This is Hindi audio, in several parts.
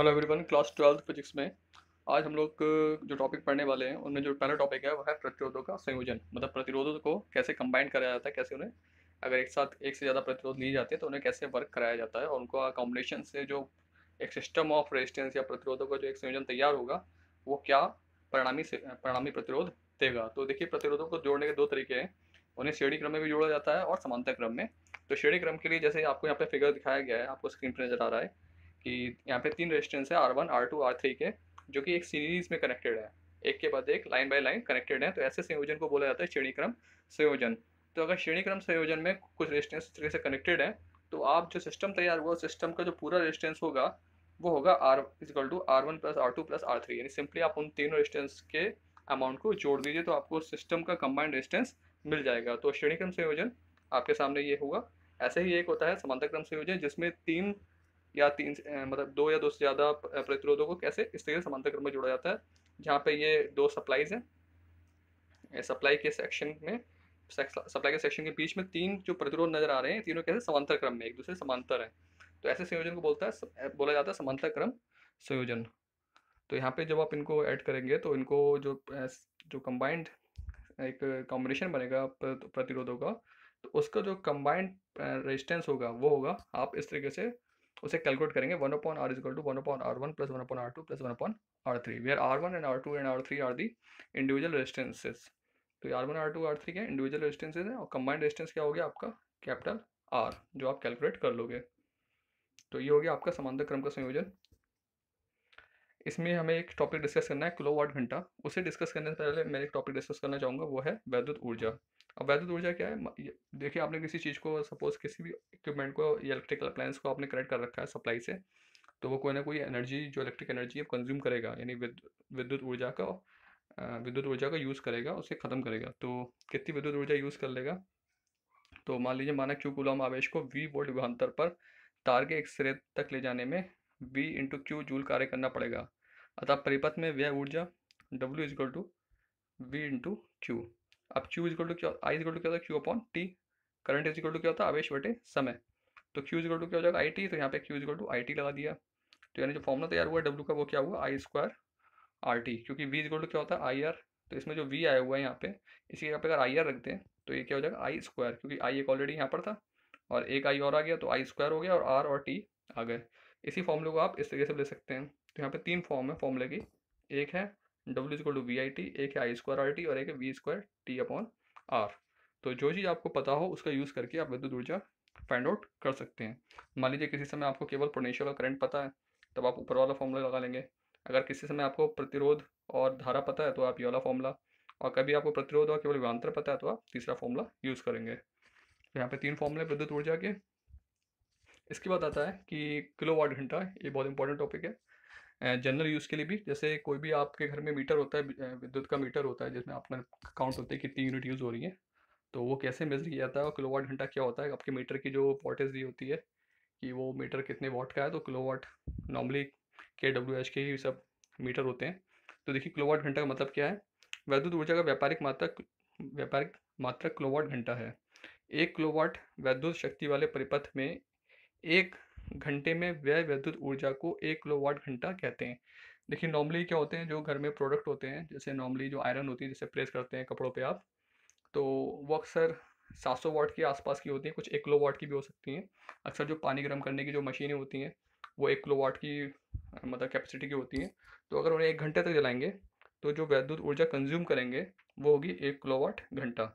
Hello everyone class twelfth physics में आज हम लोग जो टॉपिक पढ़ने वाले हैं उनमें जो पहला टॉपिक है वह है प्रतिरोधों का संयोजन मतलब प्रतिरोधों को कैसे कंबाइन कराया जाता है कैसे उन्हें अगर एक साथ एक से ज़्यादा प्रतिरोध लिए जाते हैं तो उन्हें कैसे वर्क कराया जाता है और उनको कॉम्बिनेशन से जो एक सिस्टम ऑफ रेजिस्टेंस या प्रतिरोधों का जो एक संयोजन तैयार होगा वो क्या परिणामी परिणामी प्रतिरोध देगा तो देखिए प्रतिरोधों को जोड़ने के दो तरीके हैं उन्हें श्रेणी क्रम में भी जोड़ा जाता है और समांतर क्रम में तो श्रेणी क्रम के लिए जैसे आपको यहाँ पे फिगर दिखाया गया है आपको स्क्रीन पर नजर आ रहा है कि यहाँ पे तीन रेजिस्टेंस है R one R two R three के जो कि एक सीरीज में कनेक्टेड है एक के बाद एक लाइन बाय लाइन कनेक्टेड है तो ऐसे संयोजन को बोला जाता है श्रेणीक्रम संयोजन तो अगर श्रेणीक्रम संयोजन में कुछ रेजिस्टेंस इस तरीके से कनेक्टेड है तो आप जो सिस्टम तैयार हुआ सिस्टम का जो पूरा रेजिस्टेंस होगा वो होगा R equal to R one plus R two plus R three यानी सिंपली आप उन तीनों रेजिस्टेंस के अमाउंट को जोड़ दीजिए तो आपको सिस्टम का कंबाइंड रेजिस्टेंस मिल जाएगा तो श्रेणीक्रम संयोजन आपके सामने ये होगा ऐसे ही एक होता है समांतर क्रम संयोजन जिसमें तीन या तीन मतलब दो या दो से ज़्यादा प्रतिरोधों को कैसे इस तरीके से समांतर क्रम में जोड़ा जाता है जहाँ पे ये दो सप्लाईज हैं सप्लाई के सेक्शन में सप्लाई के सेक्शन के बीच में तीन जो प्रतिरोध नजर आ रहे हैं तीनों कैसे समांतर क्रम में एक दूसरे समांतर हैं तो ऐसे संयोजन को बोलता है बोला जाता है समांतर क्रम संयोजन तो यहाँ पे जब आप इनको ऐड करेंगे तो इनको जो जो कंबाइंड एक कॉम्बिनेशन बनेगा प्रतिरोधों का तो उसका जो कंबाइंड रेजिस्टेंस होगा वो होगा आप इस तरीके से उसे कैलकुलेट करेंगे one upon R equal to one upon R one plus one upon R two plus one upon R three where R one and R two and R three are the individual resistances तो R one R two R three क्या इंडिविजुअल रेजिस्टेंसेज है और कंबाइंड रेजिस्टेंस क्या हो गया आपका कैपिटल आर जो आप कैलकुलेट कर लोगे तो ये हो गया आपका समांतर क्रम का संयोजन इसमें हमें एक टॉपिक डिस्कस करना है किलोवाट घंटा उसे डिस्कस करने से पहले मैं एक टॉपिक डिस्कस करना चाहूँगा वो है वैद्युत ऊर्जा अब वैद्युत ऊर्जा क्या है देखिए आपने किसी चीज़ को सपोज किसी भी इक्विपमेंट को या इलेक्ट्रिकल अप्लायंस को आपने कनेक्ट कर रखा है सप्लाई से तो वो कोई ना कोई एनर्जी जो इलेक्ट्रिक एनर्जी है कंज्यूम करेगा यानी विद्युत ऊर्जा का विद्युत ऊर्जा का यूज़ करेगा उसे ख़त्म करेगा तो कितनी विद्युत ऊर्जा यूज़ कर लेगा तो मान लीजिए माना क्यू गुलाम आवेश को वी वोल्ट विभांतर पर तार के एक सिरे तक ले जाने में बी इंटू क्यू जूल कार्य करना पड़ेगा अतः परिपथ में व्यय ऊर्जा W is to V into Q अब क्यू इज टू क्या आई इज टू क्या होता है Q upon T current is equal to क्या होता है आवेश बटे समय तो क्यू इज टू क्या हो जाएगा आई टी तो यहाँ पे Q is to I T लगा दिया तो यानी जो फॉर्मला तैयार हुआ डब्ल्यू का वो क्या हुआ आई स्क्वायर आर टी क्योंकि वी इज टू क्या होता है आई आर तो इसमें जो वी आया हुआ है यहाँ पे इसी यहाँ पे अगर आई आर रखते हैं तो ये क्या हो जाएगा आई स्क्वायर क्योंकि आई एक ऑलरेडी यहाँ पर था और एक आई और आ गया तो आई स्क्वायर हो गया और आर और टी आ गए इसी फॉर्मूले को आप इस तरीके से ले सकते हैं तो यहाँ पे तीन फॉर्म है फॉर्मूले की एक है W equal to V I T एक है आई स्क्वायर आर टी और एक है V square T upon R तो जो चीज़ आपको पता हो उसका यूज़ करके आप विद्युत ऊर्जा फाइंड आउट कर सकते हैं मान लीजिए किसी समय आपको केवल पोटेंशियल और करंट पता है तब आप ऊपर वाला फॉर्मूला लगा लेंगे अगर किसी समय आपको प्रतिरोध और धारा पता है तो आप ये वाला फॉर्मूला और कभी आपको प्रतिरोध और केवल विभांतर पता है तो आप तीसरा फॉर्मूला यूज़ करेंगे तो यहाँ पे तीन फॉर्मूले विद्युत ऊर्जा के इसके बाद आता है कि किलो वाट घंटा ये बहुत इंपॉर्टेंट टॉपिक है जनरल यूज़ के लिए भी जैसे कोई भी आपके घर में मीटर होता है विद्युत का मीटर होता है जिसमें अपना काउंट होते हैं कितनी यूनिट यूज़ हो रही है तो वो कैसे मेजर किया जाता है और किलो वाट घंटा क्या होता है आपके मीटर की जो वोल्टेज दी होती है कि वो मीटर कितने वाट का है तो kilo watt normally K W H के ही सब मीटर होते हैं तो देखिए किलो वाट घंटा का मतलब क्या है वैद्युत ऊर्जा का व्यापारिक मात्रा व्यापारिक मात्रा किलो वाट घंटा है एक किलो वाट वैद्युत शक्ति वाले परिपथ में एक घंटे में व्यय विद्युत ऊर्जा को एक वाट घंटा कहते हैं देखिए नॉर्मली क्या होते हैं जो घर में प्रोडक्ट होते हैं जैसे नॉर्मली जो आयरन होती है जैसे प्रेस करते हैं कपड़ों पे आप तो वो अक्सर सात सौ वाट के आसपास की होती हैं कुछ एक किलो वाट की भी हो सकती हैं अक्सर जो पानी गर्म करने की जो मशीनें होती हैं वो एक किलो वाट की मतलब कैपेसिटी की होती हैं तो अगर उन्हें एक घंटे तक जलाएंगे तो जो वैद्युत ऊर्जा कंज्यूम करेंगे वो होगी एक किलो वाट घंटा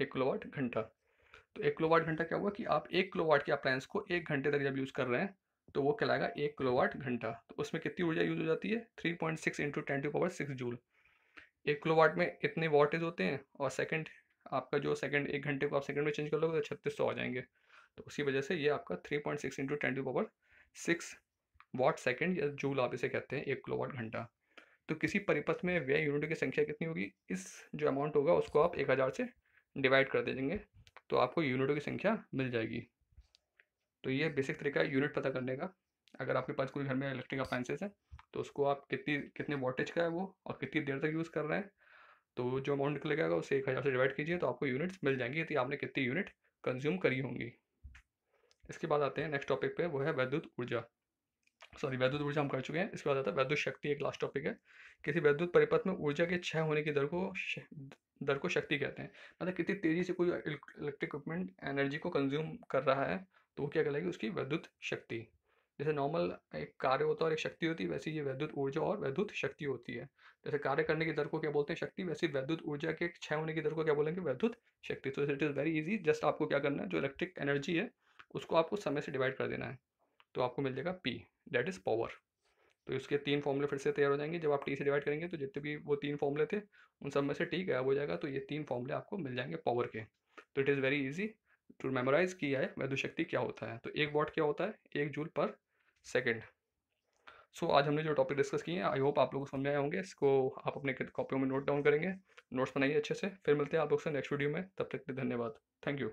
एक किलो वाट घंटा तो एक वाट घंटा क्या हुआ कि आप एक वाट के अप्लायंस को एक घंटे तक जब यूज़ कर रहे हैं तो वो कहलाएगा एक वाट घंटा तो उसमें कितनी ऊर्जा यूज हो जाती है three point six into ten to power six joule एक वाट में इतने वाटेज होते हैं और सेकंड आपका जो सेकंड एक घंटे को आप सेकंड में चेंज कर लोगे तो छत्तीस सौ आ जाएंगे तो उसी वजह से ये आपका three point six into ten to power six watt second या जूल आप इसे कहते हैं एक वाट घंटा तो किसी परिपथ में व्यय यूनिट की संख्या कितनी होगी इस जो अमाउंट होगा उसको आप एक हज़ार से डिवाइड कर दे देंगे तो आपको यूनिटों की संख्या मिल जाएगी तो ये बेसिक हम्म। तरीका है यूनिट पता करने का अगर आपके पास कोई घर में इलेक्ट्रिक अप्लाइंसेस है तो उसको आप कितनी कितने वोल्टेज का है वो और कितनी देर तक यूज़ कर रहे हैं तो जो अमाउंट निकलेगा उसे एक हज़ार से डिवाइड कीजिए तो आपको यूनिट्स मिल जाएंगी यदि आपने कितनी यूनिट कंज्यूम करी होंगी इसके बाद आते हैं नेक्स्ट टॉपिक पे वो है वैद्युत ऊर्जा सॉरी वैद्युत ऊर्जा हम कर चुके हैं इसके बाद आता है वैद्युत शक्ति एक लास्ट टॉपिक है किसी वैद्युत परिपथ में ऊर्जा के छः होने की दर को दर को शक्ति कहते हैं मतलब कितनी तेज़ी से कोई इलेक्ट्रिक इक्विपमेंट एनर्जी को कंज्यूम कर रहा है तो वो क्या कहलाएगी उसकी वैद्युत शक्ति जैसे नॉर्मल एक कार्य होता है और एक शक्ति होती है वैसे ये वैद्युत ऊर्जा और वैद्युत शक्ति होती है जैसे कार्य करने की दर को क्या बोलते हैं शक्ति वैसे वैद्युत ऊर्जा के क्षय होने की दर को क्या बोलेंगे वैद्युत शक्ति तो it is very easy just आपको क्या करना है जो इलेक्ट्रिक एनर्जी है उसको आपको समय से डिवाइड कर देना है तो आपको मिल जाएगा पी दैट इज़ पावर तो इसके तीन फॉर्मूले फिर से तैयार हो जाएंगे जब आप टी से डिवाइड करेंगे तो जितने भी वो तीन फॉर्मूले थे उन सब में से टी गायब हो जाएगा तो ये तीन फॉर्मूले आपको मिल जाएंगे पावर के तो it is very easy to memorize किया है शक्ति क्या होता है तो एक वॉट क्या होता है एक जूल पर सेकेंड सो so, आज हमने जो टॉपिक डिस्कस किए हैं आई होप आप लोग समझ आए होंगे इसको आप अपने कॉपियों में नोट डाउन करेंगे नोट्स बनाइए अच्छे से फिर मिलते हैं आप लोग से नेक्स्ट वीडियो में तब तक के धन्यवाद थैंक यू